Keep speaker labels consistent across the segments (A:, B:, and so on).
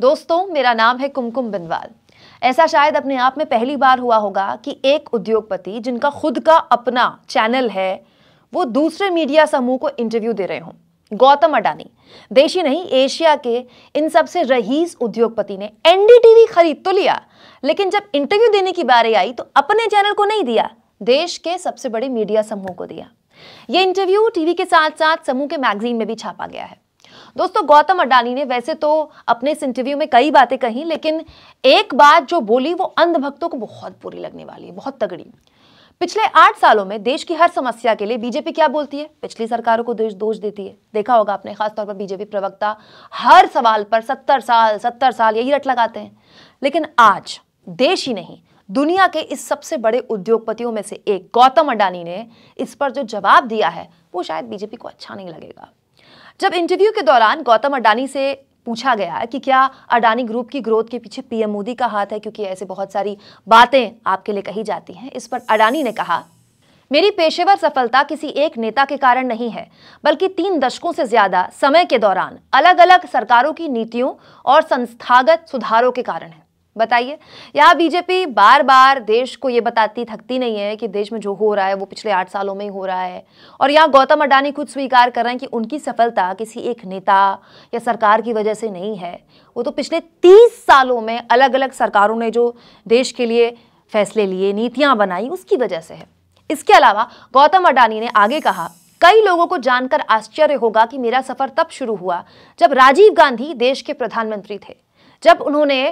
A: दोस्तों मेरा नाम है कुमकुम बिनवाल ऐसा शायद अपने आप में पहली बार हुआ होगा कि एक उद्योगपति जिनका खुद का अपना चैनल है वो दूसरे मीडिया समूह को इंटरव्यू दे रहे हों गौतम अडानी देशी नहीं एशिया के इन सबसे रईस उद्योगपति ने एनडीटीवी खरीद तो लिया लेकिन जब इंटरव्यू देने की बारी आई तो अपने चैनल को नहीं दिया देश के सबसे बड़े मीडिया समूह को दिया ये इंटरव्यू टीवी के साथ साथ समूह के मैगजीन में भी छापा गया है दोस्तों गौतम अडानी ने वैसे तो अपने इस इंटरव्यू में कई बातें कही लेकिन एक बात जो बोली वो अंधभक्तों को बहुत बुरी लगने वाली है बहुत तगड़ी पिछले आठ सालों में देश की हर समस्या के लिए बीजेपी क्या बोलती है पिछली सरकारों को देश दोष देती है देखा होगा आपने खासतौर पर बीजेपी प्रवक्ता हर सवाल पर सत्तर साल सत्तर साल यही रट लगाते हैं लेकिन आज देश ही नहीं दुनिया के इस सबसे बड़े उद्योगपतियों में से एक गौतम अडानी ने इस पर जो जवाब दिया है वो शायद बीजेपी को अच्छा नहीं लगेगा जब इंटरव्यू के दौरान गौतम अडानी से पूछा गया कि क्या अडानी ग्रुप की ग्रोथ के पीछे पीएम मोदी का हाथ है क्योंकि ऐसे बहुत सारी बातें आपके लिए कही जाती हैं इस पर अडानी ने कहा मेरी पेशेवर सफलता किसी एक नेता के कारण नहीं है बल्कि तीन दशकों से ज्यादा समय के दौरान अलग अलग सरकारों की नीतियों और संस्थागत सुधारों के कारण है बताइए यहाँ बीजेपी बार बार देश को ये बताती थकती नहीं है कि देश में जो हो रहा है वो पिछले आठ सालों में ही हो रहा है और यहाँ गौतम अडानी खुद स्वीकार कर रहे हैं कि उनकी सफलता किसी एक नेता या सरकार की वजह से नहीं है वो तो पिछले तीस सालों में अलग अलग सरकारों ने जो देश के लिए फैसले लिए नीतियाँ बनाई उसकी वजह से है इसके अलावा गौतम अडानी ने आगे कहा कई लोगों को जानकर आश्चर्य होगा कि मेरा सफर तब शुरू हुआ जब राजीव गांधी देश के प्रधानमंत्री थे जब उन्होंने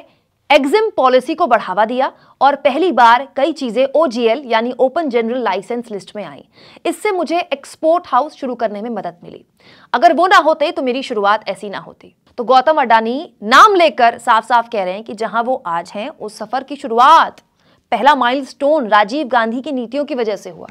A: एग्जिम पॉलिसी को बढ़ावा दिया और पहली बार कई चीज़ें ओजीएल यानी ओपन जनरल लाइसेंस लिस्ट में आई इससे मुझे एक्सपोर्ट हाउस शुरू करने में मदद मिली अगर वो ना होते तो मेरी शुरुआत ऐसी ना होती तो गौतम अडानी नाम लेकर साफ साफ कह रहे हैं कि जहां वो आज हैं उस सफर की शुरुआत पहला माइलस्टोन राजीव गांधी की नीतियों की वजह से हुआ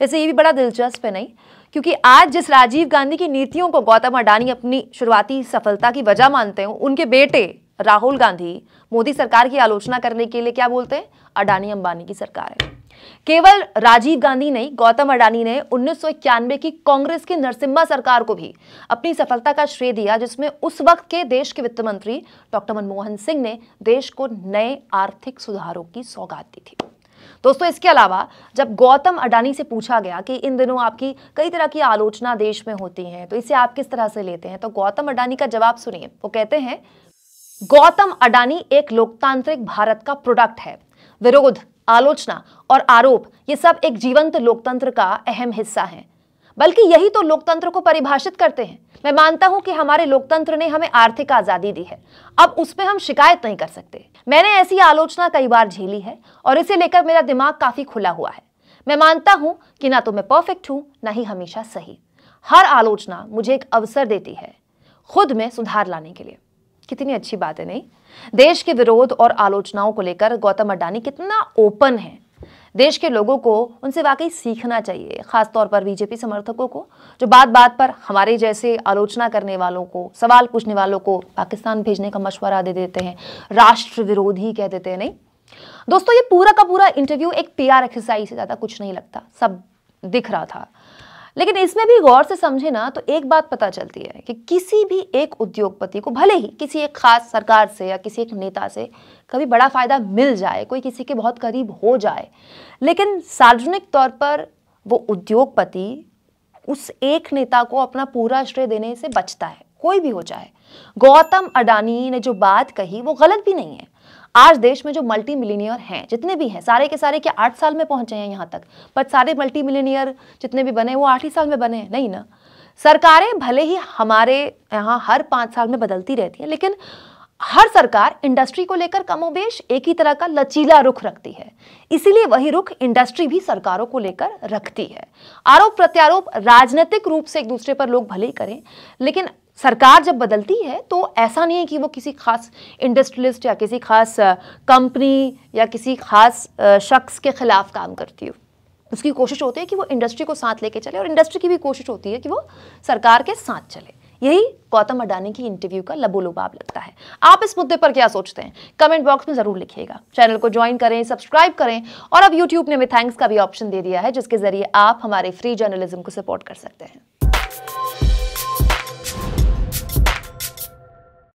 A: वैसे ये भी बड़ा दिलचस्प है नहीं क्योंकि आज जिस राजीव गांधी की नीतियों को गौतम अडानी अपनी शुरुआती सफलता की वजह मानते हो उनके बेटे राहुल गांधी मोदी सरकार की आलोचना करने के लिए क्या बोलते हैं अडानी अंबानी की सरकार है केवल राजीव गांधी नहीं गौतम अडानी ने उन्नीस की कांग्रेस की नरसिम्हा सरकार को भी अपनी सफलता का श्रेय दिया जिसमें उस वक्त के देश के वित्त मंत्री डॉक्टर मनमोहन सिंह ने देश को नए आर्थिक सुधारों की सौगात दी थी दोस्तों इसके अलावा जब गौतम अडानी से पूछा गया कि इन दिनों आपकी कई तरह की आलोचना देश में होती है तो इसे आप किस तरह से लेते हैं तो गौतम अडानी का जवाब सुनिए वो कहते हैं गौतम अडानी एक लोकतांत्रिक भारत का प्रोडक्ट है विरोध आलोचना और आरोप ये सब एक जीवंत लोकतंत्र का अहम हिस्सा है बल्कि यही तो लोकतंत्र को परिभाषित करते हैं मैं मानता हूं कि हमारे लोकतंत्र ने हमें आर्थिक आजादी दी है अब उसमें हम शिकायत नहीं कर सकते मैंने ऐसी आलोचना कई बार झेली है और इसे लेकर मेरा दिमाग काफी खुला हुआ है मैं मानता हूं कि ना तो मैं परफेक्ट हूं ना ही हमेशा सही हर आलोचना मुझे एक अवसर देती है खुद में सुधार लाने के लिए कितनी अच्छी बात है नहीं देश के विरोध और आलोचनाओं को लेकर गौतम अडानी कितना ओपन है देश के लोगों को उनसे वाकई सीखना चाहिए खासतौर पर बीजेपी समर्थकों को जो बात बात पर हमारे जैसे आलोचना करने वालों को सवाल पूछने वालों को पाकिस्तान भेजने का मशवरा दे देते हैं राष्ट्र विरोधी कह देते हैं नहीं दोस्तों ये पूरा का पूरा इंटरव्यू एक पीआर एक्सरसाइज से ज़्यादा कुछ नहीं लगता सब दिख रहा था लेकिन इसमें भी गौर से समझे ना तो एक बात पता चलती है कि किसी भी एक उद्योगपति को भले ही किसी एक खास सरकार से या किसी एक नेता से कभी बड़ा फ़ायदा मिल जाए कोई किसी के बहुत करीब हो जाए लेकिन सार्वजनिक तौर पर वो उद्योगपति उस एक नेता को अपना पूरा श्रेय देने से बचता है कोई भी हो जाए गौतम अडानी ने जो बात कही वो गलत भी नहीं है आज देश में जो मल्टी मिलीनियर हैं जितने भी हैं सारे के सारे क्या आठ साल में पहुंचे हैं यहाँ तक बट सारे मल्टी मिलीनियर जितने भी बने वो आठ ही साल में बने हैं नहीं ना सरकारें भले ही हमारे यहाँ हर पाँच साल में बदलती रहती हैं लेकिन हर सरकार इंडस्ट्री को लेकर कमोबेश एक ही तरह का लचीला रुख रखती है इसीलिए वही रुख इंडस्ट्री भी सरकारों को लेकर रखती है आरोप प्रत्यारोप राजनीतिक रूप से एक दूसरे पर लोग भले ही करें लेकिन सरकार जब बदलती है तो ऐसा नहीं है कि वो किसी खास इंडस्ट्रियलिस्ट या किसी खास कंपनी या किसी खास शख्स के ख़िलाफ़ काम करती हो उसकी कोशिश होती है कि वो इंडस्ट्री को साथ लेके चले और इंडस्ट्री की भी कोशिश होती है कि वो सरकार के साथ चले यही गौतम अडानी की इंटरव्यू का लबोलुबाब लगता है आप इस मुद्दे पर क्या सोचते हैं कमेंट बॉक्स में ज़रूर लिखिएगा चैनल को ज्वाइन करें सब्सक्राइब करें और अब यूट्यूब ने हमें थैंक्स का भी ऑप्शन दे दिया है जिसके ज़रिए आप हमारे फ्री जर्नलिज्म को सपोर्ट कर सकते हैं